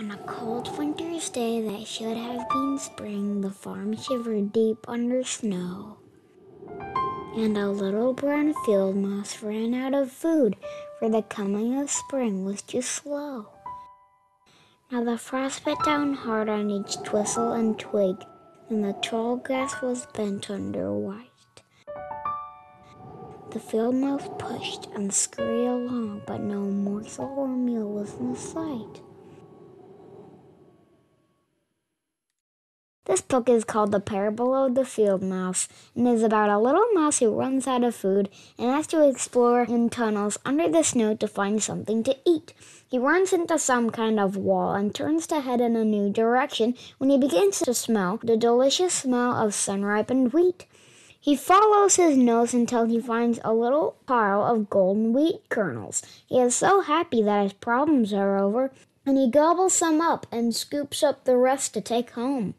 On a cold winter's day that should have been spring, the farm shivered deep under snow. And a little brown field mouse ran out of food, for the coming of spring was too slow. Now the frost bit down hard on each twistle and twig, and the tall grass was bent under white. The field mouse pushed and scurried along, but no morsel or meal was in sight. This book is called The Parable of the Field Mouse and is about a little mouse who runs out of food and has to explore in tunnels under the snow to find something to eat. He runs into some kind of wall and turns to head in a new direction when he begins to smell the delicious smell of sun ripened wheat. He follows his nose until he finds a little pile of golden wheat kernels. He is so happy that his problems are over, and he gobbles some up and scoops up the rest to take home.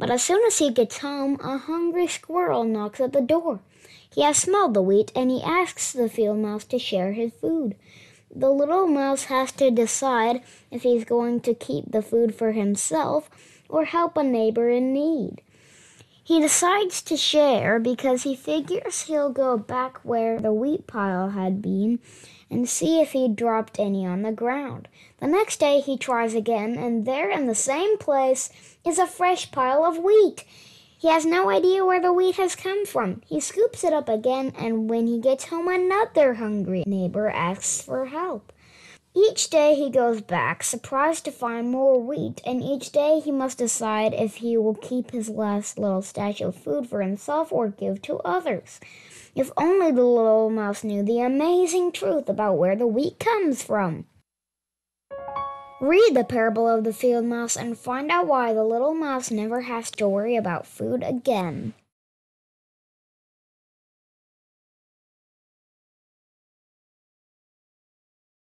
But as soon as he gets home, a hungry squirrel knocks at the door. He has smelled the wheat and he asks the field mouse to share his food. The little mouse has to decide if he's going to keep the food for himself or help a neighbor in need. He decides to share because he figures he'll go back where the wheat pile had been and see if he'd dropped any on the ground. The next day he tries again, and there in the same place is a fresh pile of wheat. He has no idea where the wheat has come from. He scoops it up again, and when he gets home, another hungry neighbor asks for help. Each day he goes back, surprised to find more wheat, and each day he must decide if he will keep his last little stash of food for himself or give to others. If only the little mouse knew the amazing truth about where the wheat comes from. Read the parable of the field mouse and find out why the little mouse never has to worry about food again.